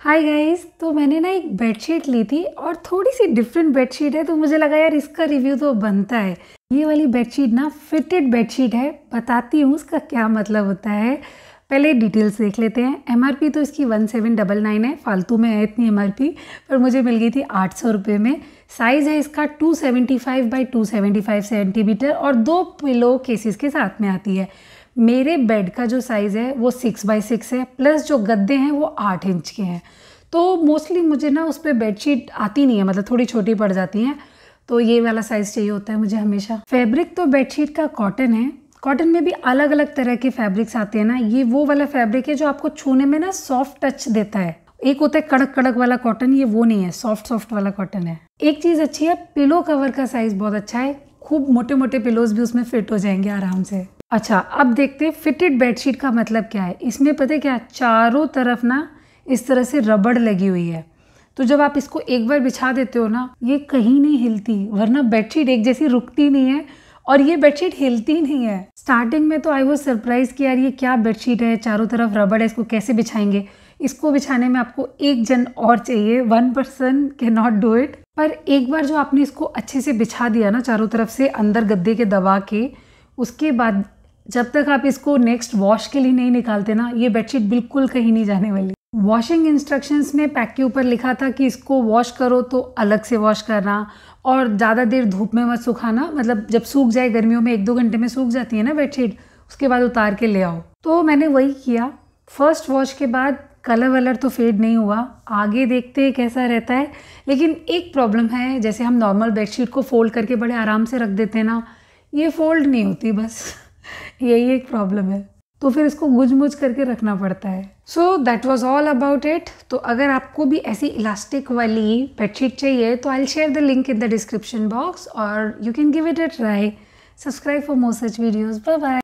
hi guys तो मैंने ना एक बेडशीट ली थी और थोड़ी सी डिफरेंट बेडशीट है तो मुझे लगा यार इसका रिव्यू तो बनता है ये वाली बेडशीट ना फिटेड बेडशीट है बताती हूँ उसका क्या मतलब होता है पहले डिटेल्स देख लेते हैं एम तो इसकी वन सेवन डबल नाइन है फालतू में है इतनी एम पर मुझे मिल गई थी आठ सौ रुपये में साइज़ है इसका two seventy five by two seventy five centimetre और दो पिलो केसेस के साथ में आती है मेरे बेड का जो साइज़ है वो सिक्स बाई सिक्स है प्लस जो गद्दे हैं वो आठ इंच के हैं तो मोस्टली मुझे ना उस पर बेडशीट आती नहीं है मतलब थोड़ी छोटी पड़ जाती हैं तो ये वाला साइज़ चाहिए होता है मुझे हमेशा फैब्रिक तो बेडशीट का कॉटन है कॉटन में भी अलग अलग तरह के फैब्रिक्स आते हैं ना ये वो वाला फैब्रिक है जो आपको छूने में ना सॉफ्ट टच देता है एक होता है कड़क कड़क वाला कॉटन ये वो नहीं है सॉफ्ट सॉफ्ट वाला कॉटन है एक चीज़ अच्छी है पिलो कवर का साइज बहुत अच्छा है खूब मोटे मोटे पिलोज भी उसमें फिट हो जाएंगे आराम से अच्छा अब देखते हैं फिटेड बेडशीट का मतलब क्या है इसमें पता है क्या चारों तरफ ना इस तरह से रबड़ लगी हुई है तो जब आप इसको एक बार बिछा देते हो ना ये कहीं नहीं हिलती वरना बेडशीट एक जैसी रुकती नहीं है और ये बेडशीट हिलती नहीं है स्टार्टिंग में तो आई वो सरप्राइज कि यार ये क्या बेडशीट है चारों तरफ रबड़ है इसको कैसे बिछाएंगे इसको बिछाने में आपको एक जन और चाहिए वन पर्सन के नॉट डू इट पर एक बार जो आपने इसको अच्छे से बिछा दिया ना चारों तरफ से अंदर गद्दे के दबा के उसके बाद जब तक आप इसको नेक्स्ट वॉश के लिए नहीं निकालते ना ये बेडशीट बिल्कुल कहीं नहीं जाने वाली वॉशिंग इंस्ट्रक्शंस में पैक के ऊपर लिखा था कि इसको वॉश करो तो अलग से वॉश करना और ज़्यादा देर धूप में मत सुखाना मतलब जब सूख जाए गर्मियों में एक दो घंटे में सूख जाती है ना बेडशीट उसके बाद उतार के ले आओ तो मैंने वही किया फर्स्ट वॉश के बाद कलर वलर तो फेड नहीं हुआ आगे देखते कैसा रहता है लेकिन एक प्रॉब्लम है जैसे हम नॉर्मल बेडशीट को फ़ोल्ड करके बड़े आराम से रख देते हैं ना ये फ़ोल्ड नहीं होती बस यही एक प्रॉब्लम है तो फिर इसको गुज मुझ करके रखना पड़ता है so that was all about it तो अगर आपको भी ऐसी इलास्टिक वाली बेडशीट चाहिए तो I share the link in the description box और you can give it a try subscribe for more such videos bye bye